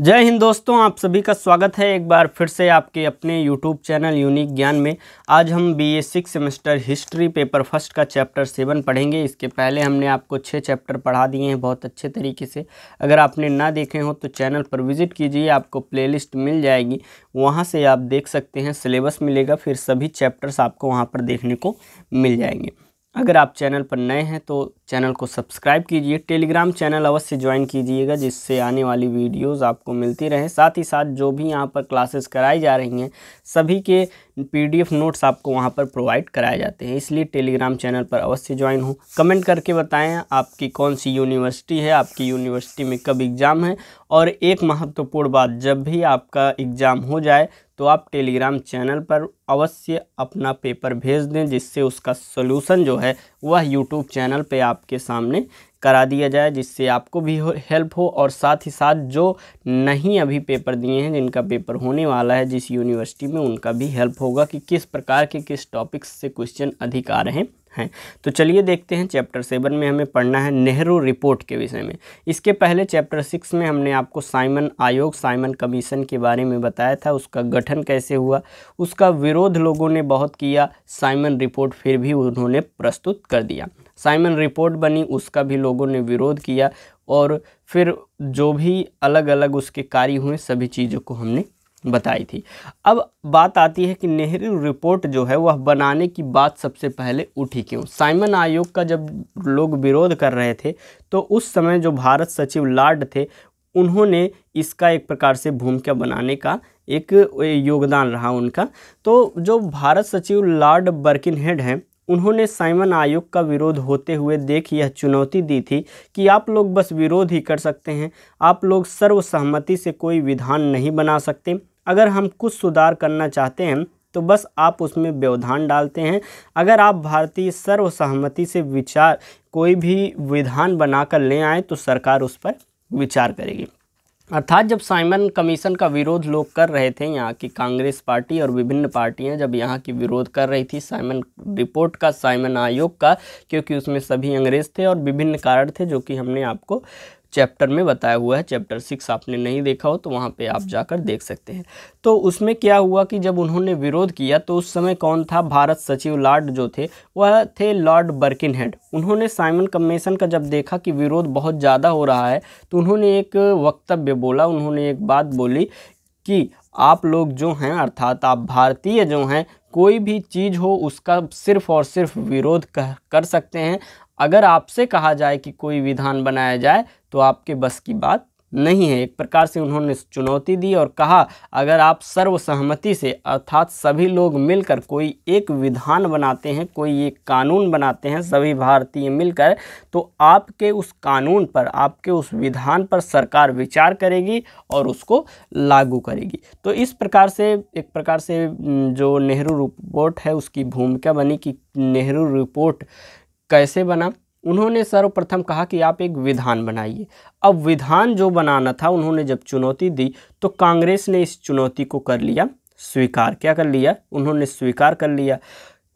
जय हिंद दोस्तों आप सभी का स्वागत है एक बार फिर से आपके अपने यूट्यूब चैनल यूनिक ज्ञान में आज हम B A six semester history paper first का चैप्टर सेवन पढ़ेंगे इसके पहले हमने आपको छः चैप्टर पढ़ा दिए हैं बहुत अच्छे तरीके से अगर आपने ना देखे हो तो चैनल पर विजिट कीजिए आपको प्ले मिल जाएगी वहाँ से आप देख सकते हैं सिलेबस मिलेगा फिर सभी चैप्टर्स आपको वहाँ पर देखने को मिल जाएंगे अगर आप चैनल पर नए हैं तो चैनल को सब्सक्राइब कीजिए टेलीग्राम चैनल अवश्य ज्वाइन कीजिएगा जिससे आने वाली वीडियोस आपको मिलती रहें साथ ही साथ जो भी यहाँ पर क्लासेस कराई जा रही हैं सभी के पीडीएफ नोट्स आपको वहाँ पर प्रोवाइड कराए जाते हैं इसलिए टेलीग्राम चैनल पर अवश्य ज्वाइन हो कमेंट करके बताएं आपकी कौन सी यूनिवर्सिटी है आपकी यूनिवर्सिटी में कब एग्ज़ाम है और एक महत्वपूर्ण बात जब भी आपका एग्ज़ाम हो जाए तो आप टेलीग्राम चैनल पर अवश्य अपना पेपर भेज दें जिससे उसका सोल्यूसन जो है वह यूट्यूब चैनल पर आप आपके सामने करा दिया जाए जिससे आपको भी हेल्प हो और साथ ही साथ जो नहीं अभी पेपर दिए हैं जिनका पेपर होने वाला है जिस यूनिवर्सिटी में उनका भी हेल्प होगा कि किस प्रकार के किस टॉपिक्स से क्वेश्चन अधिक आ रहे हैं हैं तो चलिए देखते हैं चैप्टर सेवन में हमें पढ़ना है नेहरू रिपोर्ट के विषय में इसके पहले चैप्टर सिक्स में हमने आपको साइमन आयोग साइमन कमीशन के बारे में बताया था उसका गठन कैसे हुआ उसका विरोध लोगों ने बहुत किया साइमन रिपोर्ट फिर भी उन्होंने प्रस्तुत कर दिया साइमन रिपोर्ट बनी उसका भी लोगों ने विरोध किया और फिर जो भी अलग अलग उसके कार्य हुए सभी चीज़ों को हमने बताई थी अब बात आती है कि नेहरू रिपोर्ट जो है वह बनाने की बात सबसे पहले उठी क्यों साइमन आयोग का जब लोग विरोध कर रहे थे तो उस समय जो भारत सचिव लार्ड थे उन्होंने इसका एक प्रकार से भूमिका बनाने का एक योगदान रहा उनका तो जो भारत सचिव लॉर्ड बर्किन हेड हैं उन्होंने साइमन आयोग का विरोध होते हुए देख यह चुनौती दी थी कि आप लोग बस विरोध ही कर सकते हैं आप लोग सर्वसहमति से कोई विधान नहीं बना सकते अगर हम कुछ सुधार करना चाहते हैं तो बस आप उसमें व्यवधान डालते हैं अगर आप भारतीय सर्वसहमति से विचार कोई भी विधान बनाकर ले आए तो सरकार उस पर विचार करेगी अर्थात जब साइमन कमीशन का विरोध लोग कर रहे थे यहाँ की कांग्रेस पार्टी और विभिन्न पार्टियाँ जब यहाँ की विरोध कर रही थी साइमन रिपोर्ट का साइमन आयोग का क्योंकि उसमें सभी अंग्रेज़ थे और विभिन्न कारण थे जो कि हमने आपको चैप्टर में बताया हुआ है चैप्टर सिक्स आपने नहीं देखा हो तो वहाँ पे आप जाकर देख सकते हैं तो उसमें क्या हुआ कि जब उन्होंने विरोध किया तो उस समय कौन था भारत सचिव लॉर्ड जो थे वह थे लॉर्ड बर्किनहेड उन्होंने साइमन कमीशन का जब देखा कि विरोध बहुत ज़्यादा हो रहा है तो उन्होंने एक वक्तव्य बोला उन्होंने एक बात बोली कि आप लोग जो हैं अर्थात आप भारतीय जो हैं कोई भी चीज़ हो उसका सिर्फ़ और सिर्फ विरोध कर सकते हैं अगर आपसे कहा जाए कि कोई विधान बनाया जाए तो आपके बस की बात नहीं है एक प्रकार से उन्होंने चुनौती दी और कहा अगर आप सर्वसहमति से अर्थात सभी लोग मिलकर कोई एक विधान बनाते हैं कोई एक कानून बनाते हैं सभी भारतीय मिलकर तो आपके उस कानून पर आपके उस विधान पर सरकार विचार करेगी और उसको लागू करेगी तो इस प्रकार से एक प्रकार से जो नेहरू रिपोर्ट है उसकी भूमिका बनी कि नेहरू रिपोर्ट कैसे बना उन्होंने सर्वप्रथम कहा कि आप एक विधान बनाइए अब विधान जो बनाना था उन्होंने जब चुनौती दी तो कांग्रेस ने इस चुनौती को कर लिया स्वीकार क्या कर लिया उन्होंने स्वीकार कर लिया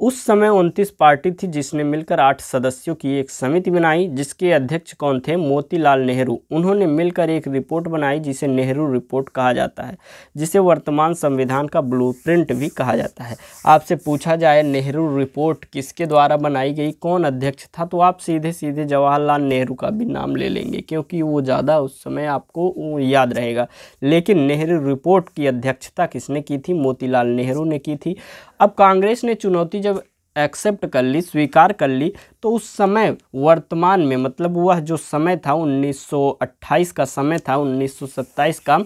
उस समय उनतीस पार्टी थी जिसने मिलकर आठ सदस्यों की एक समिति बनाई जिसके अध्यक्ष कौन थे मोतीलाल नेहरू उन्होंने मिलकर एक रिपोर्ट बनाई जिसे नेहरू रिपोर्ट कहा जाता है जिसे वर्तमान संविधान का ब्लूप्रिंट भी कहा जाता है आपसे पूछा जाए नेहरू रिपोर्ट किसके द्वारा बनाई गई कौन अध्यक्ष था तो आप सीधे सीधे जवाहरलाल नेहरू का भी नाम ले लेंगे क्योंकि वो ज़्यादा उस समय आपको याद रहेगा लेकिन नेहरू रिपोर्ट की अध्यक्षता किसने की थी मोतीलाल नेहरू ने की थी अब कांग्रेस ने चुनौती एक्सेप्ट कर ली स्वीकार कर ली तो उस समय वर्तमान में मतलब वह जो समय था 1928 का समय था 1927 का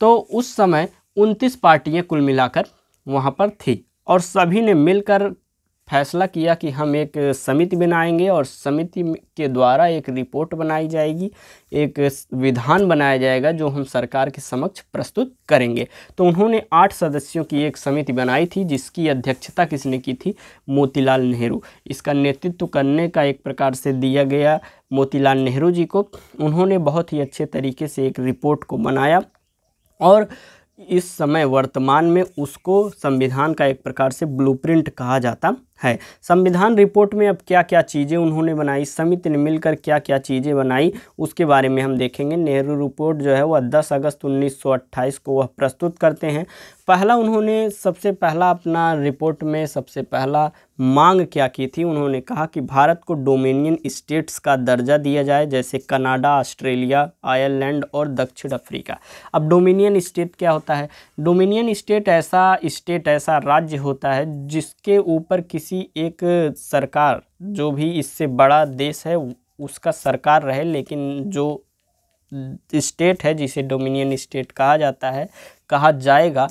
तो उस समय उनतीस पार्टियाँ कुल मिलाकर वहाँ पर थी और सभी ने मिलकर फैसला किया कि हम एक समिति बनाएंगे और समिति के द्वारा एक रिपोर्ट बनाई जाएगी एक विधान बनाया जाएगा जो हम सरकार के समक्ष प्रस्तुत करेंगे तो उन्होंने आठ सदस्यों की एक समिति बनाई थी जिसकी अध्यक्षता किसने की थी मोतीलाल नेहरू इसका नेतृत्व करने का एक प्रकार से दिया गया मोतीलाल नेहरू जी को उन्होंने बहुत ही अच्छे तरीके से एक रिपोर्ट को बनाया और इस समय वर्तमान में उसको संविधान का एक प्रकार से ब्लूप्रिंट कहा जाता है संविधान रिपोर्ट में अब क्या क्या चीज़ें उन्होंने बनाई समिति ने मिलकर क्या क्या चीज़ें बनाई उसके बारे में हम देखेंगे नेहरू रिपोर्ट जो है वह 10 अगस्त 1928 को वह प्रस्तुत करते हैं पहला उन्होंने सबसे पहला अपना रिपोर्ट में सबसे पहला मांग क्या की थी उन्होंने कहा कि भारत को डोमिनियन स्टेट्स का दर्जा दिया जाए जैसे कनाडा ऑस्ट्रेलिया आयरलैंड और दक्षिण अफ्रीका अब डोमिनियन स्टेट क्या होता है डोमिनियन स्टेट ऐसा स्टेट ऐसा राज्य होता है जिसके ऊपर किसी किसी एक सरकार जो भी इससे बड़ा देश है उसका सरकार रहे लेकिन जो स्टेट है जिसे डोमिनियन स्टेट कहा जाता है कहा जाएगा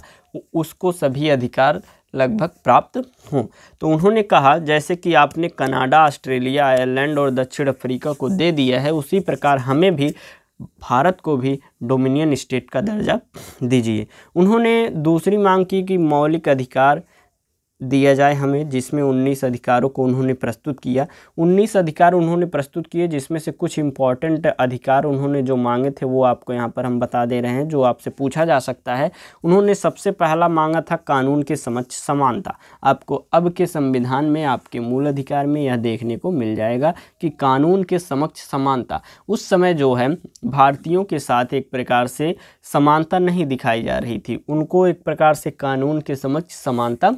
उसको सभी अधिकार लगभग प्राप्त हों तो उन्होंने कहा जैसे कि आपने कनाडा ऑस्ट्रेलिया आयरलैंड और दक्षिण अफ्रीका को दे दिया है उसी प्रकार हमें भी भारत को भी डोमिनियन स्टेट का दर्जा दीजिए उन्होंने दूसरी मांग की कि मौलिक अधिकार दिया जाए हमें जिसमें 19 अधिकारों को उन्होंने प्रस्तुत किया 19 अधिकार उन्होंने प्रस्तुत किए जिसमें से कुछ इंपॉर्टेंट अधिकार उन्होंने जो मांगे थे वो आपको यहाँ पर हम बता दे रहे हैं जो आपसे पूछा जा सकता है उन्होंने सबसे पहला मांगा था कानून के समक्ष समानता आपको अब के संविधान में आपके मूल अधिकार में यह देखने को मिल जाएगा कि कानून के समक्ष समानता उस समय जो है भारतीयों के साथ एक प्रकार से समानता नहीं दिखाई जा रही थी उनको एक प्रकार से कानून के समक्ष समानता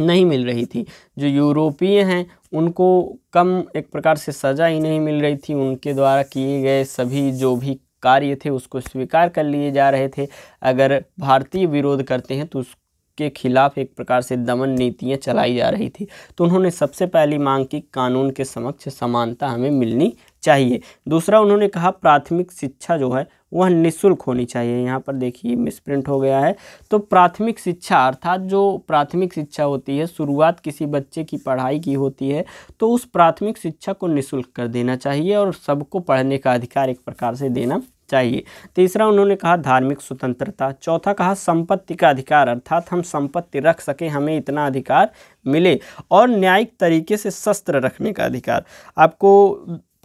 नहीं मिल रही थी जो यूरोपीय हैं उनको कम एक प्रकार से सज़ा ही नहीं मिल रही थी उनके द्वारा किए गए सभी जो भी कार्य थे उसको स्वीकार कर लिए जा रहे थे अगर भारतीय विरोध करते हैं तो उसके खिलाफ एक प्रकार से दमन नीतियां चलाई जा रही थी तो उन्होंने सबसे पहली मांग की कानून के समक्ष समानता हमें मिलनी चाहिए दूसरा उन्होंने कहा प्राथमिक शिक्षा जो है वह निःशुल्क होनी चाहिए यहाँ पर देखिए मिस प्रिंट हो गया है तो प्राथमिक शिक्षा अर्थात जो प्राथमिक शिक्षा होती है शुरुआत किसी बच्चे की पढ़ाई की होती है तो उस प्राथमिक शिक्षा को निःशुल्क कर देना चाहिए और सबको पढ़ने का अधिकार एक प्रकार से देना चाहिए तीसरा उन्होंने कहा धार्मिक स्वतंत्रता चौथा कहा संपत्ति का अधिकार अर्थात हम संपत्ति रख सकें हमें इतना अधिकार मिले और न्यायिक तरीके से शस्त्र रखने का अधिकार आपको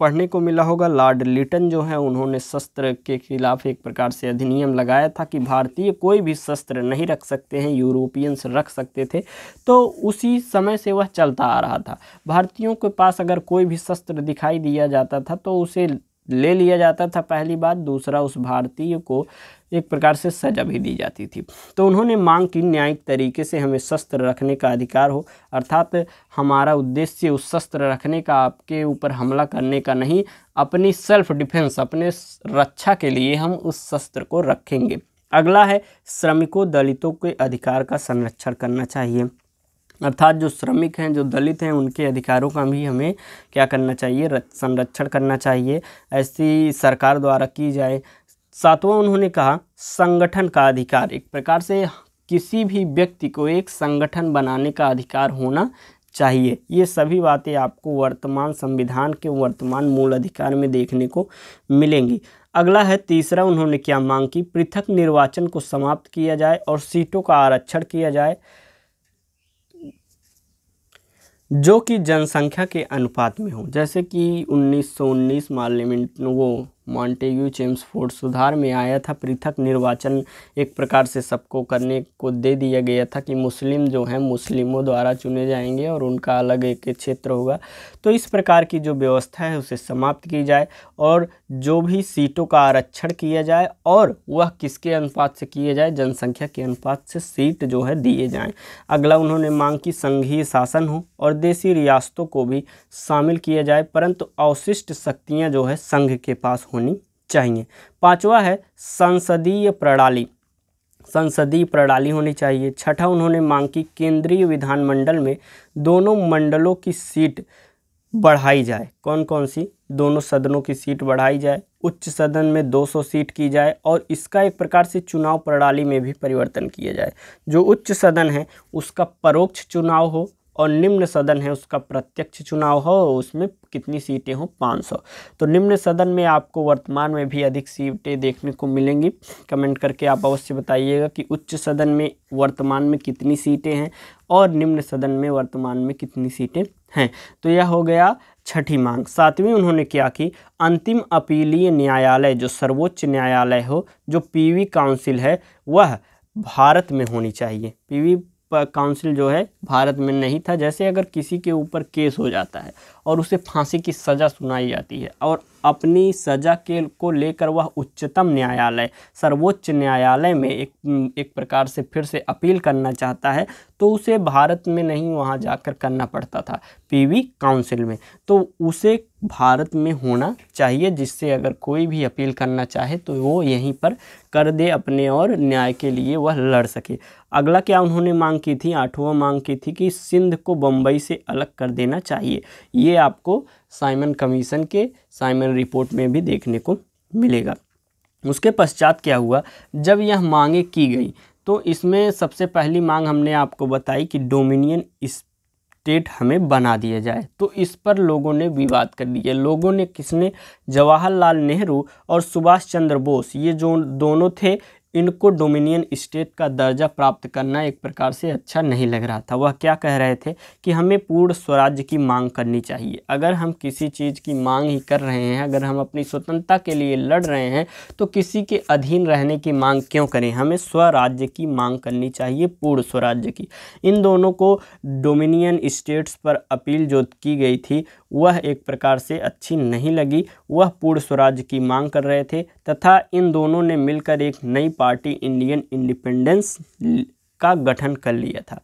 पढ़ने को मिला होगा लॉर्ड लिटन जो है उन्होंने शस्त्र के खिलाफ एक प्रकार से अधिनियम लगाया था कि भारतीय कोई भी शस्त्र नहीं रख सकते हैं यूरोपियंस रख सकते थे तो उसी समय से वह चलता आ रहा था भारतीयों के पास अगर कोई भी शस्त्र दिखाई दिया जाता था तो उसे ले लिया जाता था पहली बात दूसरा उस भारतीय को एक प्रकार से सजा भी दी जाती थी तो उन्होंने मांग की न्यायिक तरीके से हमें शस्त्र रखने का अधिकार हो अर्थात हमारा उद्देश्य उस शस्त्र रखने का आपके ऊपर हमला करने का नहीं अपनी सेल्फ डिफेंस अपने रक्षा के लिए हम उस शस्त्र को रखेंगे अगला है श्रमिकों दलितों के अधिकार का संरक्षण करना चाहिए अर्थात जो श्रमिक हैं जो दलित हैं उनके अधिकारों का भी हमें क्या करना चाहिए संरक्षण करना चाहिए ऐसी सरकार द्वारा की जाए सातवां उन्होंने कहा संगठन का अधिकार एक प्रकार से किसी भी व्यक्ति को एक संगठन बनाने का अधिकार होना चाहिए ये सभी बातें आपको वर्तमान संविधान के वर्तमान मूल अधिकार में देखने को मिलेंगी अगला है तीसरा उन्होंने क्या मांग की पृथक निर्वाचन को समाप्त किया जाए और सीटों का आरक्षण किया जाए जो कि जनसंख्या के अनुपात में हो जैसे कि 1919 मार्लियामेंट वो मॉन्टेग्यू चेम्सफोर्ड सुधार में आया था पृथक निर्वाचन एक प्रकार से सबको करने को दे दिया गया था कि मुस्लिम जो हैं मुस्लिमों द्वारा चुने जाएंगे और उनका अलग एक क्षेत्र होगा तो इस प्रकार की जो व्यवस्था है उसे समाप्त की जाए और जो भी सीटों का आरक्षण किया जाए और वह किसके अनुपात से किया जाए जनसंख्या के अनुपात से सीट जो है दिए जाएँ अगला उन्होंने मांग की संघीय शासन हो और देसी रियासतों को भी शामिल किया जाए परंतु अवशिष्ट शक्तियाँ जो है संघ के पास होनी चाहिए पांचवा है संसदीय प्रणाली संसदीय प्रणाली होनी चाहिए छठा उन्होंने मांग की केंद्रीय विधानमंडल में दोनों मंडलों की सीट बढ़ाई जाए कौन कौन सी दोनों सदनों की सीट बढ़ाई जाए उच्च सदन में 200 सीट की जाए और इसका एक प्रकार से चुनाव प्रणाली में भी परिवर्तन किया जाए जो उच्च सदन है उसका परोक्ष चुनाव हो और निम्न सदन है उसका प्रत्यक्ष चुनाव हो उसमें कितनी सीटें हों 500 तो निम्न सदन में आपको वर्तमान में भी अधिक सीटें देखने को मिलेंगी कमेंट करके आप अवश्य बताइएगा कि उच्च सदन में वर्तमान में कितनी सीटें हैं और निम्न सदन में वर्तमान में कितनी सीटें हैं तो यह हो गया छठी मांग सातवीं उन्होंने क्या की अंतिम अपीलीय न्यायालय जो सर्वोच्च न्यायालय हो जो पी काउंसिल है वह भारत में होनी चाहिए पीवी काउंसिल जो है भारत में नहीं था जैसे अगर किसी के ऊपर केस हो जाता है और उसे फांसी की सज़ा सुनाई जाती है और अपनी सज़ा के को लेकर वह उच्चतम न्यायालय सर्वोच्च न्यायालय में एक एक प्रकार से फिर से अपील करना चाहता है तो उसे भारत में नहीं वहाँ जाकर करना पड़ता था पीवी काउंसिल में तो उसे भारत में होना चाहिए जिससे अगर कोई भी अपील करना चाहे तो वो यहीं पर कर दे अपने और न्याय के लिए वह लड़ सके अगला क्या उन्होंने मांग की थी आठवां मांग की थी कि सिंध को बम्बई से अलग कर देना चाहिए ये आपको साइमन कमीशन के साइमन रिपोर्ट में भी देखने को मिलेगा उसके पश्चात क्या हुआ जब यह मांगें की गई तो इसमें सबसे पहली मांग हमने आपको बताई कि डोमिनियन इस स्टेट हमें बना दिया जाए तो इस पर लोगों ने विवाद कर दिया लोगों ने किसने जवाहरलाल नेहरू और सुभाष चंद्र बोस ये जो दोनों थे इनको डोमिनियन स्टेट का दर्जा प्राप्त करना एक प्रकार से अच्छा नहीं लग रहा था वह क्या कह रहे थे कि हमें पूर्ण स्वराज्य की मांग करनी चाहिए अगर हम किसी चीज़ की मांग ही कर रहे हैं अगर हम अपनी स्वतंत्रता के लिए लड़ रहे हैं तो किसी के अधीन रहने की मांग क्यों करें हमें स्वराज्य की मांग करनी चाहिए पूर्ण स्वराज्य की इन दोनों को डोमिनियन स्टेट्स पर अपील जो की गई थी वह एक प्रकार से अच्छी नहीं लगी वह पूर्ण स्वराज की मांग कर रहे थे तथा इन दोनों ने मिलकर एक नई पार्टी इंडियन इंडिपेंडेंस का गठन कर लिया था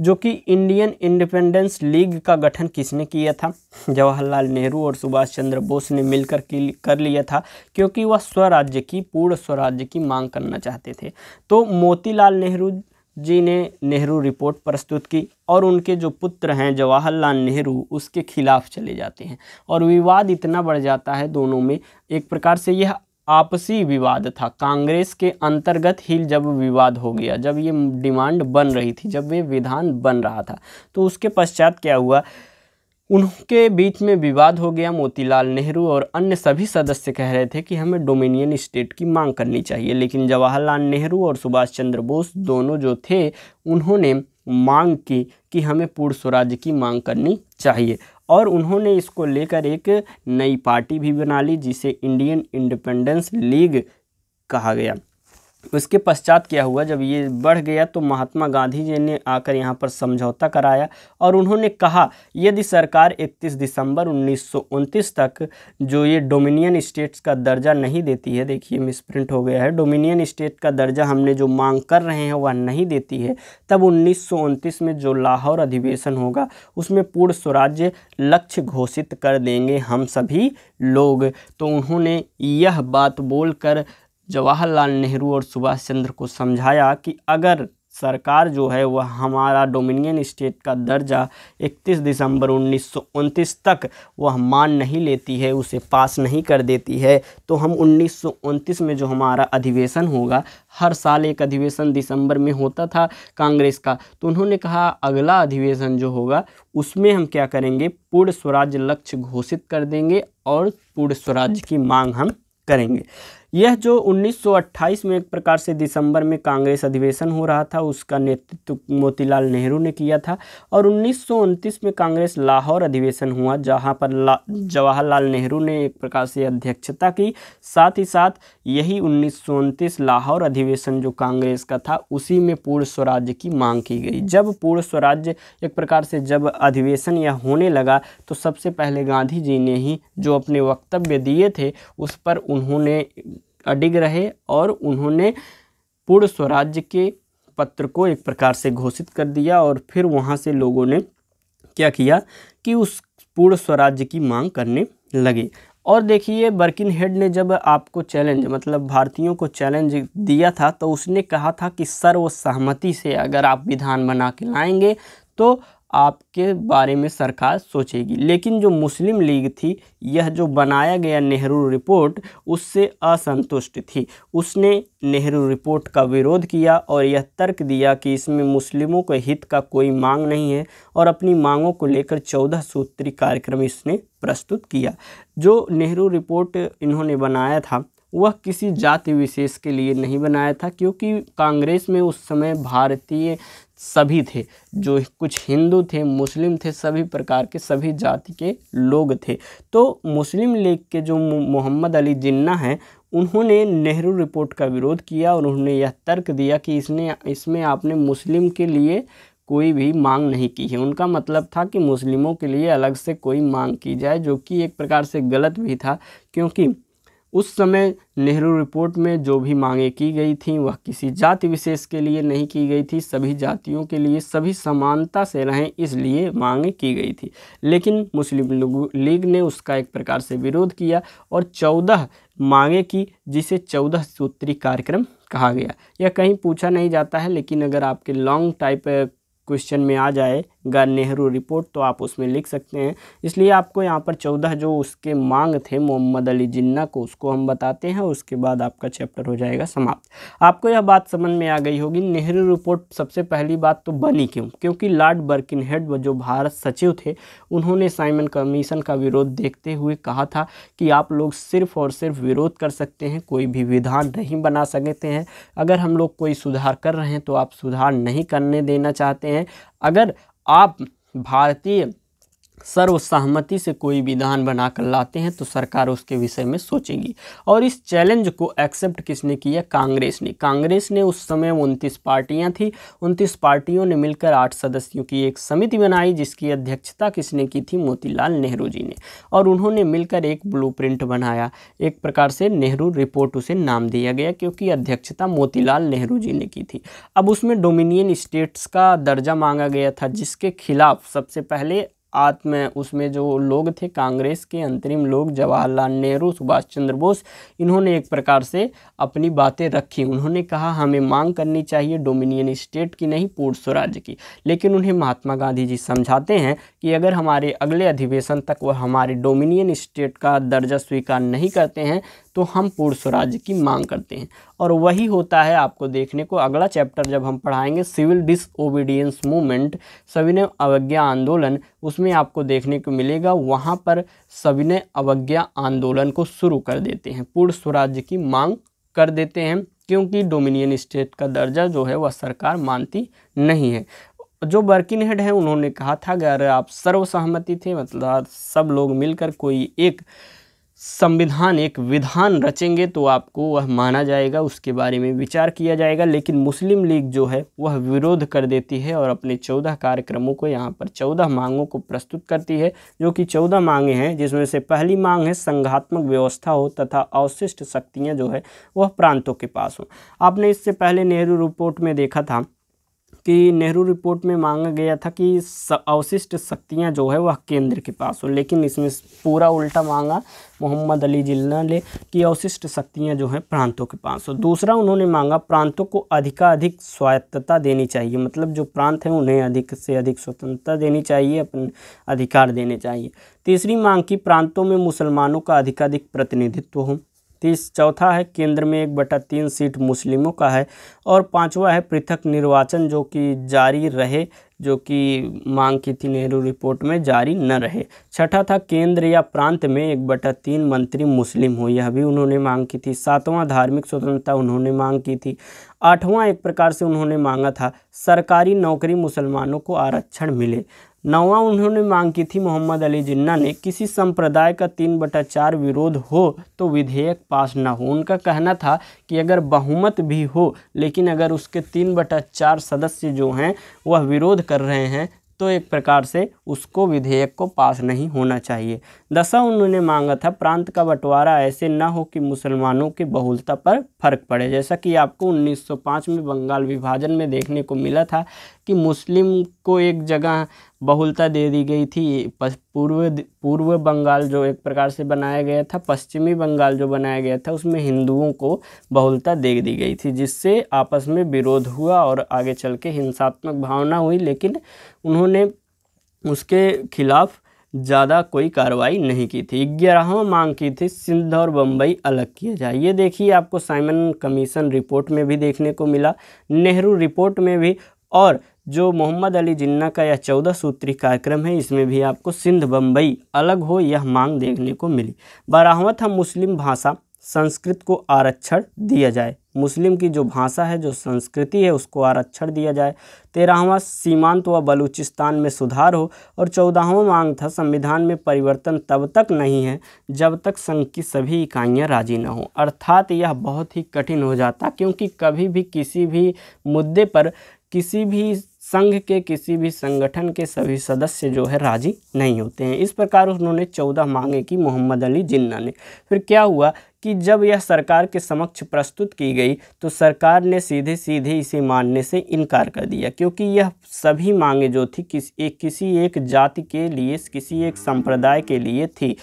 जो कि इंडियन इंडिपेंडेंस लीग का गठन किसने किया था जवाहरलाल नेहरू और सुभाष चंद्र बोस ने मिलकर कर लिया था क्योंकि वह स्वराज्य की पूर्ण स्वराज्य की मांग करना चाहते थे तो मोतीलाल नेहरू जी ने नेहरू रिपोर्ट प्रस्तुत की और उनके जो पुत्र हैं जवाहरलाल नेहरू उसके खिलाफ चले जाते हैं और विवाद इतना बढ़ जाता है दोनों में एक प्रकार से यह आपसी विवाद था कांग्रेस के अंतर्गत ही जब विवाद हो गया जब ये डिमांड बन रही थी जब ये विधान बन रहा था तो उसके पश्चात क्या हुआ उनके बीच में विवाद हो गया मोतीलाल नेहरू और अन्य सभी सदस्य कह रहे थे कि हमें डोमिनियन स्टेट की मांग करनी चाहिए लेकिन जवाहरलाल नेहरू और सुभाष चंद्र बोस दोनों जो थे उन्होंने मांग की कि हमें पूर्ण स्वराज की मांग करनी चाहिए और उन्होंने इसको लेकर एक नई पार्टी भी बना ली जिसे इंडियन इंडिपेंडेंस लीग कहा गया उसके पश्चात क्या हुआ जब ये बढ़ गया तो महात्मा गांधी जी ने आकर यहाँ पर समझौता कराया और उन्होंने कहा यदि सरकार 31 दिसंबर उन्नीस तक जो ये डोमिनियन स्टेट्स का दर्जा नहीं देती है देखिए मिसप्रिंट हो गया है डोमिनियन स्टेट का दर्जा हमने जो मांग कर रहे हैं वह नहीं देती है तब उन्नीस में जो लाहौर अधिवेशन होगा उसमें पूर्ण स्वराज्य लक्ष्य घोषित कर देंगे हम सभी लोग तो उन्होंने यह बात बोलकर जवाहरलाल नेहरू और सुभाष चंद्र को समझाया कि अगर सरकार जो है वह हमारा डोमिनियन स्टेट का दर्जा 31 दिसंबर उन्नीस तक वह मान नहीं लेती है उसे पास नहीं कर देती है तो हम उन्नीस में जो हमारा अधिवेशन होगा हर साल एक अधिवेशन दिसंबर में होता था कांग्रेस का तो उन्होंने कहा अगला अधिवेशन जो होगा उसमें हम क्या करेंगे पूर्ण स्वराज लक्ष्य घोषित कर देंगे और पूर्ण स्वराज की मांग हम करेंगे यह जो 1928 में एक प्रकार से दिसंबर में कांग्रेस अधिवेशन हो रहा था उसका नेतृत्व मोतीलाल नेहरू ने किया था और उन्नीस में कांग्रेस लाहौर अधिवेशन हुआ जहां पर जवाहरलाल नेहरू ने एक प्रकार से अध्यक्षता की साथ ही साथ यही उन्नीस लाहौर अधिवेशन जो कांग्रेस का था उसी में पूर्ण स्वराज्य की मांग की गई जब पूर्ण स्वराज्य एक प्रकार से जब अधिवेशन यह होने लगा तो सबसे पहले गांधी जी ने ही जो अपने वक्तव्य दिए थे उस पर उन्होंने अडिग रहे और उन्होंने पूर्ण स्वराज्य के पत्र को एक प्रकार से घोषित कर दिया और फिर वहाँ से लोगों ने क्या किया कि उस पूर्ण स्वराज्य की मांग करने लगे और देखिए बर्किन हेड ने जब आपको चैलेंज मतलब भारतीयों को चैलेंज दिया था तो उसने कहा था कि सर्वसहमति से अगर आप विधान बना के लाएंगे तो आपके बारे में सरकार सोचेगी लेकिन जो मुस्लिम लीग थी यह जो बनाया गया नेहरू रिपोर्ट उससे असंतुष्ट थी उसने नेहरू रिपोर्ट का विरोध किया और यह तर्क दिया कि इसमें मुस्लिमों के हित का कोई मांग नहीं है और अपनी मांगों को लेकर चौदह सूत्री कार्यक्रम इसने प्रस्तुत किया जो नेहरू रिपोर्ट इन्होंने बनाया था वह किसी जाति विशेष के लिए नहीं बनाया था क्योंकि कांग्रेस में उस समय भारतीय सभी थे जो कुछ हिंदू थे मुस्लिम थे सभी प्रकार के सभी जाति के लोग थे तो मुस्लिम लीग के जो मोहम्मद अली जिन्ना हैं उन्होंने नेहरू रिपोर्ट का विरोध किया और उन्होंने यह तर्क दिया कि इसने इसमें आपने मुस्लिम के लिए कोई भी मांग नहीं की है उनका मतलब था कि मुस्लिमों के लिए अलग से कोई मांग की जाए जो कि एक प्रकार से गलत भी था क्योंकि उस समय नेहरू रिपोर्ट में जो भी मांगे की गई थी वह किसी जाति विशेष के लिए नहीं की गई थी सभी जातियों के लिए सभी समानता से रहें इसलिए मांगे की गई थी लेकिन मुस्लिम लीग ने उसका एक प्रकार से विरोध किया और चौदह मांगे की जिसे चौदह सूत्री कार्यक्रम कहा गया यह कहीं पूछा नहीं जाता है लेकिन अगर आपके लॉन्ग टाइप क्वेश्चन में आ जाए गा नेहरू रिपोर्ट तो आप उसमें लिख सकते हैं इसलिए आपको यहाँ पर चौदह जो उसके मांग थे मोहम्मद अली जिन्ना को उसको हम बताते हैं उसके बाद आपका चैप्टर हो जाएगा समाप्त आपको यह बात समझ में आ गई होगी नेहरू रिपोर्ट सबसे पहली बात तो बनी क्यों क्योंकि लॉर्ड बर्किन हेड जो भारत सचिव थे उन्होंने साइमन कमीशन का विरोध देखते हुए कहा था कि आप लोग सिर्फ और सिर्फ विरोध कर सकते हैं कोई भी विधान नहीं बना सकते हैं अगर हम लोग कोई सुधार कर रहे हैं तो आप सुधार नहीं करने देना चाहते हैं अगर आप भारतीय सर्वसहमति से कोई विधान बनाकर लाते हैं तो सरकार उसके विषय में सोचेगी और इस चैलेंज को एक्सेप्ट किसने किया कांग्रेस ने कांग्रेस ने उस समय उनतीस पार्टियां थी उनतीस पार्टियों ने मिलकर आठ सदस्यों की एक समिति बनाई जिसकी अध्यक्षता किसने की थी मोतीलाल नेहरू जी ने और उन्होंने मिलकर एक ब्लू बनाया एक प्रकार से नेहरू रिपोर्ट उसे नाम दिया गया क्योंकि अध्यक्षता मोतीलाल नेहरू जी ने की थी अब उसमें डोमिनियन स्टेट्स का दर्जा मांगा गया था जिसके खिलाफ सबसे पहले आत्म उसमें जो लोग थे कांग्रेस के अंतरिम लोग जवाहरलाल नेहरू सुभाष चंद्र बोस इन्होंने एक प्रकार से अपनी बातें रखी उन्होंने कहा हमें मांग करनी चाहिए डोमिनियन स्टेट की नहीं पूर्ण स्वराज्य की लेकिन उन्हें महात्मा गांधी जी समझाते हैं कि अगर हमारे अगले अधिवेशन तक वह हमारे डोमिनियन स्टेट का दर्जा स्वीकार नहीं करते हैं तो हम पूर्ण स्वराज्य की मांग करते हैं और वही होता है आपको देखने को अगला चैप्टर जब हम पढ़ाएंगे सिविल डिसओबीडियंस मूवमेंट सविनय अवज्ञा आंदोलन उसमें आपको देखने को मिलेगा वहाँ पर सविनय अवज्ञा आंदोलन को शुरू कर देते हैं पूर्ण स्वराज्य की मांग कर देते हैं क्योंकि डोमिनियन स्टेट का दर्जा जो है वह सरकार मानती नहीं है जो वर्किंग हेड है उन्होंने कहा था अगर आप सर्वसहमति थे मतलब सब लोग मिलकर कोई एक संविधान एक विधान रचेंगे तो आपको वह माना जाएगा उसके बारे में विचार किया जाएगा लेकिन मुस्लिम लीग जो है वह विरोध कर देती है और अपने चौदह कार्यक्रमों को यहाँ पर चौदह मांगों को प्रस्तुत करती है जो कि चौदह मांगे हैं जिसमें से पहली मांग है संघात्मक व्यवस्था हो तथा अवशिष्ट शक्तियाँ जो है वह प्रांतों के पास हों आपने इससे पहले नेहरू रिपोर्ट में देखा था कि नेहरू रिपोर्ट में मांगा गया था कि अवशिष्ट शक्तियाँ जो है वह केंद्र के पास हो लेकिन इसमें पूरा उल्टा मांगा मोहम्मद अली जिन्ना ने कि अवशिष्ट शक्तियाँ जो हैं प्रांतों के पास हो दूसरा उन्होंने मांगा प्रांतों को अधिकाधिक स्वायत्तता देनी चाहिए मतलब जो प्रांत हैं उन्हें अधिक से अधिक स्वतंत्रता देनी चाहिए अपने अधिकार देने चाहिए तीसरी मांग की प्रांतों में मुसलमानों का अधिकाधिक प्रतिनिधित्व हो तीस चौथा है केंद्र में एक बटा तीन सीट मुस्लिमों का है और पांचवा है पृथक निर्वाचन जो कि जारी रहे जो कि मांग की थी नेहरू रिपोर्ट में जारी न रहे छठा था केंद्र या प्रांत में एक बटा तीन मंत्री मुस्लिम हो यह भी उन्होंने मांग की थी सातवां धार्मिक स्वतंत्रता उन्होंने मांग की थी आठवां एक प्रकार से उन्होंने मांगा था सरकारी नौकरी मुसलमानों को आरक्षण मिले नवा उन्होंने मांग की थी मोहम्मद अली जिन्ना ने किसी संप्रदाय का तीन बटा चार विरोध हो तो विधेयक पास ना हो उनका कहना था कि अगर बहुमत भी हो लेकिन अगर उसके तीन बटा चार सदस्य जो हैं वह विरोध कर रहे हैं तो एक प्रकार से उसको विधेयक को पास नहीं होना चाहिए दसा उन्होंने मांगा था प्रांत का बंटवारा ऐसे न हो कि मुसलमानों की बहुलता पर फर्क पड़े जैसा कि आपको 1905 में बंगाल विभाजन में देखने को मिला था कि मुस्लिम को एक जगह बहुलता दे दी गई थी पूर्व पूर्व बंगाल जो एक प्रकार से बनाया गया था पश्चिमी बंगाल जो बनाया गया था उसमें हिंदुओं को बहुलता दे दी गई थी जिससे आपस में विरोध हुआ और आगे चल के हिंसात्मक भावना हुई लेकिन उन्होंने उसके खिलाफ़ ज़्यादा कोई कार्रवाई नहीं की थी ग्यारहवा मांग की थी सिंध और बम्बई अलग किया जाए ये देखिए आपको साइमन कमीशन रिपोर्ट में भी देखने को मिला नेहरू रिपोर्ट में भी और जो मोहम्मद अली जिन्ना का यह चौदह सूत्री कार्यक्रम है इसमें भी आपको सिंध बम्बई अलग हो यह मांग देखने को मिली बारहवा हम मुस्लिम भाषा संस्कृत को आरक्षण दिया जाए मुस्लिम की जो भाषा है जो संस्कृति है उसको आरक्षण दिया जाए तेरहवा सीमांत व बलूचिस्तान में सुधार हो और चौदहवा मांग था संविधान में परिवर्तन तब तक नहीं है जब तक संघ की सभी इकाइयां राजी न हों अर्थात यह बहुत ही कठिन हो जाता क्योंकि कभी भी किसी भी मुद्दे पर किसी भी संघ के किसी भी संगठन के सभी सदस्य जो है राजी नहीं होते हैं इस प्रकार उन्होंने चौदह मांगे की मोहम्मद अली जिन्ना ने फिर क्या हुआ कि जब यह सरकार के समक्ष प्रस्तुत की गई तो सरकार ने सीधे सीधे इसे मानने से इनकार कर दिया क्योंकि यह सभी मांगे जो थी किस एक किसी एक जाति के लिए किसी एक संप्रदाय के लिए थी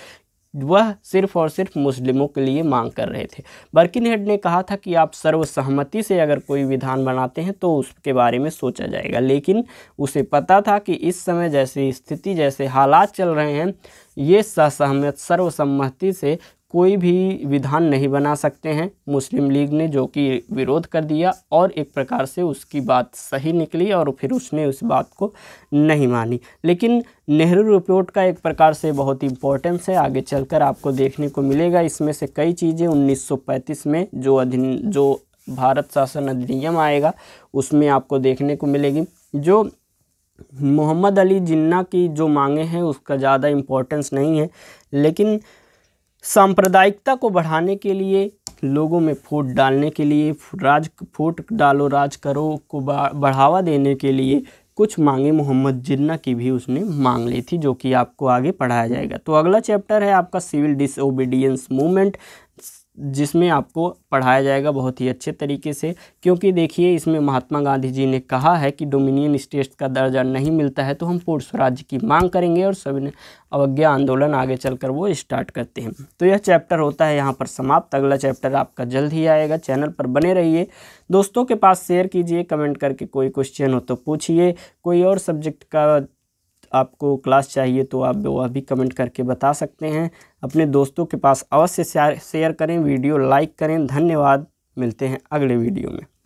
वह सिर्फ और सिर्फ मुस्लिमों के लिए मांग कर रहे थे बर्किन हेड ने कहा था कि आप सर्वसहमति से अगर कोई विधान बनाते हैं तो उसके बारे में सोचा जाएगा लेकिन उसे पता था कि इस समय जैसी स्थिति जैसे हालात चल रहे हैं ये सहसहमत सर्वसम्मति से कोई भी विधान नहीं बना सकते हैं मुस्लिम लीग ने जो कि विरोध कर दिया और एक प्रकार से उसकी बात सही निकली और फिर उसने उस बात को नहीं मानी लेकिन नेहरू रिपोर्ट का एक प्रकार से बहुत इम्पोर्टेंस है आगे चलकर आपको देखने को मिलेगा इसमें से कई चीज़ें 1935 में जो अधिन जो भारत शासन अधिनियम आएगा उसमें आपको देखने को मिलेगी जो मोहम्मद अली जिन्ना की जो मांगे हैं उसका ज़्यादा इम्पोर्टेंस नहीं है लेकिन सांप्रदायिकता को बढ़ाने के लिए लोगों में फूट डालने के लिए राज फूट डालो राज करो को बढ़ावा देने के लिए कुछ मांगे मोहम्मद जिन्ना की भी उसने मांग ली थी जो कि आपको आगे पढ़ाया जाएगा तो अगला चैप्टर है आपका सिविल डिसोबीडियंस मूवमेंट जिसमें आपको पढ़ाया जाएगा बहुत ही अच्छे तरीके से क्योंकि देखिए इसमें महात्मा गांधी जी ने कहा है कि डोमिनियन स्टेट का दर्जा नहीं मिलता है तो हम पूर्ण स्वराज्य की मांग करेंगे और सभी अवज्ञा आंदोलन आगे चलकर वो स्टार्ट करते हैं तो यह चैप्टर होता है यहाँ पर समाप्त अगला चैप्टर आपका जल्द ही आएगा चैनल पर बने रहिए दोस्तों के पास शेयर कीजिए कमेंट करके कोई क्वेश्चन हो तो पूछिए कोई और सब्जेक्ट का आपको क्लास चाहिए तो आप वह भी कमेंट करके बता सकते हैं अपने दोस्तों के पास अवश्य शेयर करें वीडियो लाइक करें धन्यवाद मिलते हैं अगले वीडियो में